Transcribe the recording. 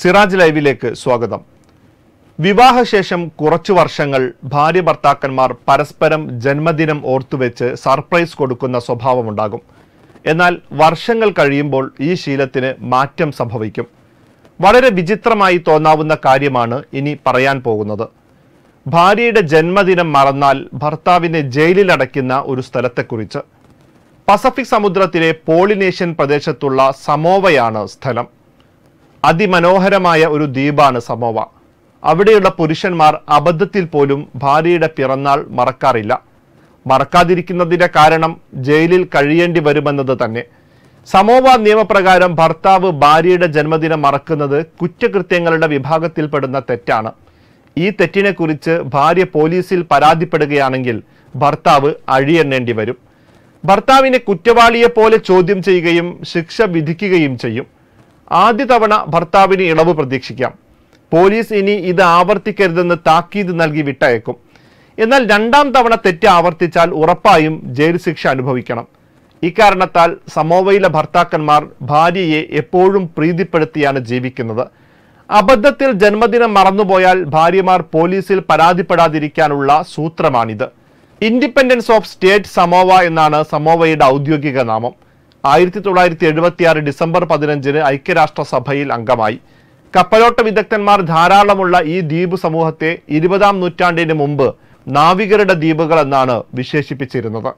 സിറാജ് ലൈവിലേക്ക് സ്വാഗതം വിവാഹശേഷം കുറച്ചു വർഷങ്ങൾ ഭാര്യ ഭർത്താക്കന്മാർ പരസ്പരം ജന്മദിനം ഓർത്തുവെച്ച് സർപ്രൈസ് കൊടുക്കുന്ന സ്വഭാവമുണ്ടാകും എന്നാൽ വർഷങ്ങൾ കഴിയുമ്പോൾ ഈ ശീലത്തിന് മാറ്റം സംഭവിക്കും വളരെ വിചിത്രമായി തോന്നാവുന്ന കാര്യമാണ് ഇനി പറയാൻ പോകുന്നത് ഭാര്യയുടെ ജന്മദിനം മറന്നാൽ ഭർത്താവിനെ ജയിലിൽ അടയ്ക്കുന്ന ഒരു സ്ഥലത്തെക്കുറിച്ച് പസഫിക് സമുദ്രത്തിലെ പോളിനേഷ്യൻ പ്രദേശത്തുള്ള സമോവയാണ് സ്ഥലം അതിമനോഹരമായ ഒരു ദ്വീപാണ് സമോവ അവിടെയുള്ള പുരുഷന്മാർ അബദ്ധത്തിൽ പോലും ഭാര്യയുടെ പിറന്നാൾ മറക്കാറില്ല മറക്കാതിരിക്കുന്നതിൻ്റെ കാരണം ജയിലിൽ കഴിയേണ്ടി വരുമെന്നത് തന്നെ സമോവ നിയമപ്രകാരം ഭർത്താവ് ഭാര്യയുടെ ജന്മദിനം മറക്കുന്നത് കുറ്റകൃത്യങ്ങളുടെ വിഭാഗത്തിൽപ്പെടുന്ന തെറ്റാണ് ഈ തെറ്റിനെക്കുറിച്ച് ഭാര്യ പോലീസിൽ പരാതിപ്പെടുകയാണെങ്കിൽ ഭർത്താവ് അഴിയെണ്ണേണ്ടി വരും ഭർത്താവിനെ കുറ്റവാളിയെപ്പോലെ ചോദ്യം ചെയ്യുകയും ശിക്ഷ വിധിക്കുകയും ചെയ്യും ആദ്യ തവണ ഭർത്താവിന് ഇളവ് പ്രതീക്ഷിക്കാം പോലീസ് ഇനി ഇത് ആവർത്തിക്കരുതെന്ന് താക്കീത് നൽകി വിട്ടയക്കും എന്നാൽ രണ്ടാം തവണ തെറ്റ് ആവർത്തിച്ചാൽ ഉറപ്പായും ജയിൽ ശിക്ഷ അനുഭവിക്കണം ഇക്കാരണത്താൽ സമോവയിലെ ഭർത്താക്കന്മാർ ഭാര്യയെ എപ്പോഴും പ്രീതിപ്പെടുത്തിയാണ് ജീവിക്കുന്നത് അബദ്ധത്തിൽ ജന്മദിനം മറന്നുപോയാൽ ഭാര്യമാർ പോലീസിൽ പരാതിപ്പെടാതിരിക്കാനുള്ള സൂത്രമാണിത് ഇൻഡിപെൻഡൻസ് ഓഫ് സ്റ്റേറ്റ് സമോവ എന്നാണ് സമോവയുടെ ഔദ്യോഗിക നാമം ആയിരത്തി തൊള്ളായിരത്തി എഴുപത്തിയാറ് ഡിസംബർ പതിനഞ്ചിന് ഐക്യരാഷ്ട്രസഭയിൽ അംഗമായി കപ്പലോട്ട വിദഗ്ധന്മാർ ധാരാളമുള്ള ഈ ദ്വീപ് സമൂഹത്തെ ഇരുപതാം നൂറ്റാണ്ടിന് മുമ്പ് നാവികരുടെ ദ്വീപുകൾ എന്നാണ് വിശേഷിപ്പിച്ചിരുന്നത്